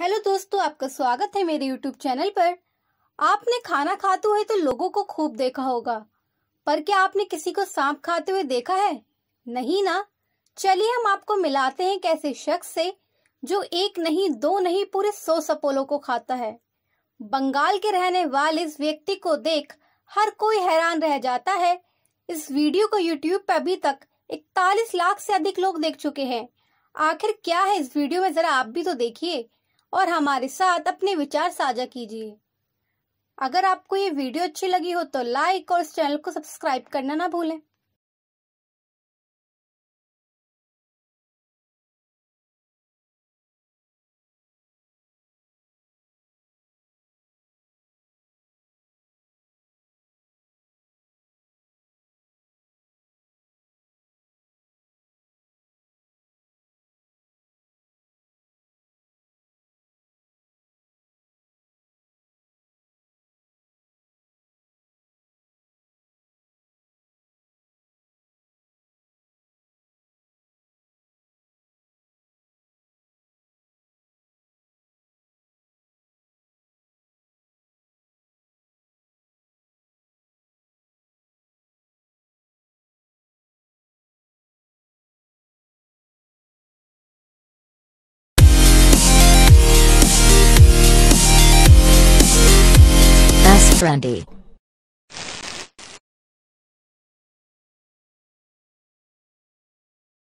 Hello दोस्तों आपका स्वागत है मेरे यूट्यूब चैनल पर आपने खाना खाते हुए तो लोगों को खूब देखा होगा पर क्या आपने किसी को सांप खाते हुए देखा है नहीं ना चलिए हम आपको मिलाते हैं कैसे शख्स से जो एक नहीं दो नहीं पूरे सौ सपोलों को खाता है बंगाल के रहने वाले इस व्यक्ति को देख हर कोई हैरान रह जाता है इस वीडियो को यूट्यूब पर अभी तक इकतालीस लाख से अधिक लोग देख चुके हैं आखिर क्या है इस वीडियो में जरा आप भी तो देखिए और हमारे साथ अपने विचार साझा कीजिए अगर आपको ये वीडियो अच्छी लगी हो तो लाइक और इस चैनल को सब्सक्राइब करना ना भूलें trendy.